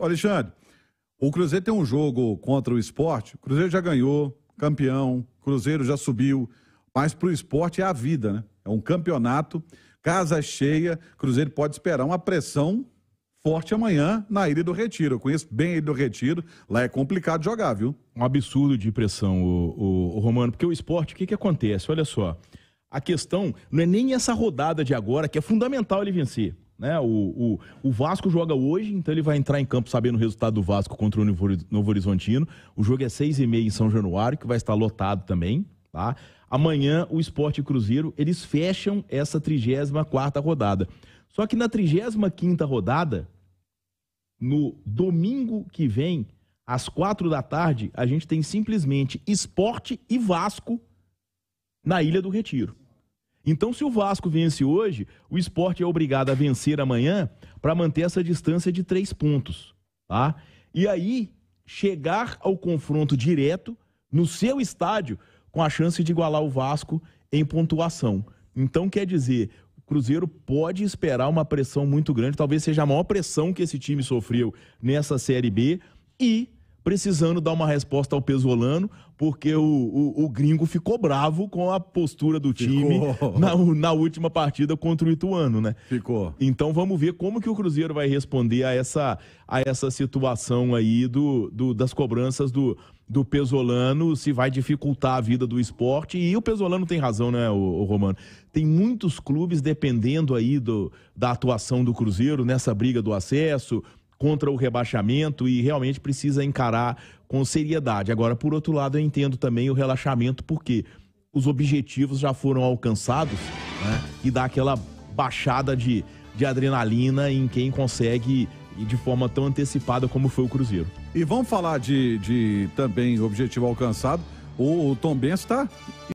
Alexandre, o Cruzeiro tem um jogo contra o esporte. O Cruzeiro já ganhou, campeão, Cruzeiro já subiu. Mas para o esporte é a vida, né? É um campeonato, casa cheia. Cruzeiro pode esperar uma pressão forte amanhã na Ilha do Retiro. Eu conheço bem a Ilha do Retiro, lá é complicado jogar, viu? Um absurdo de pressão, o, o, o Romano, porque o esporte, o que, que acontece? Olha só, a questão não é nem essa rodada de agora, que é fundamental ele vencer. Né? O, o, o, Vasco joga hoje, então ele vai entrar em campo sabendo o resultado do Vasco contra o Novo Horizontino. O jogo é seis e meia em São Januário, que vai estar lotado também. Tá? Amanhã, o Esporte Cruzeiro, eles fecham essa 34 rodada. Só que na 35 rodada, no domingo que vem, às quatro da tarde, a gente tem simplesmente Esporte e Vasco na Ilha do Retiro. Então, se o Vasco vence hoje, o esporte é obrigado a vencer amanhã para manter essa distância de três pontos, tá? E aí, chegar ao confronto direto no seu estádio com a chance de igualar o Vasco em pontuação. Então, quer dizer, o Cruzeiro pode esperar uma pressão muito grande, talvez seja a maior pressão que esse time sofreu nessa Série B e precisando dar uma resposta ao Pesolano, porque o, o, o gringo ficou bravo com a postura do time na, na, última partida contra o Ituano, né? Ficou. Então vamos ver como que o Cruzeiro vai responder a essa, a essa situação aí do, do das cobranças do, do Pesolano se vai dificultar a vida do esporte. E o Pesolano tem razão, né, o, o, Romano? Tem muitos clubes dependendo aí do, da atuação do Cruzeiro nessa briga do acesso, contra o rebaixamento e realmente precisa encarar com seriedade. Agora, por outro lado, eu entendo também o relaxamento, porque os objetivos já foram alcançados né? e dá aquela baixada de, de adrenalina em quem consegue e de forma tão antecipada como foi o Cruzeiro. E vamos falar de, de também objetivo alcançado. O, o Tom Benz está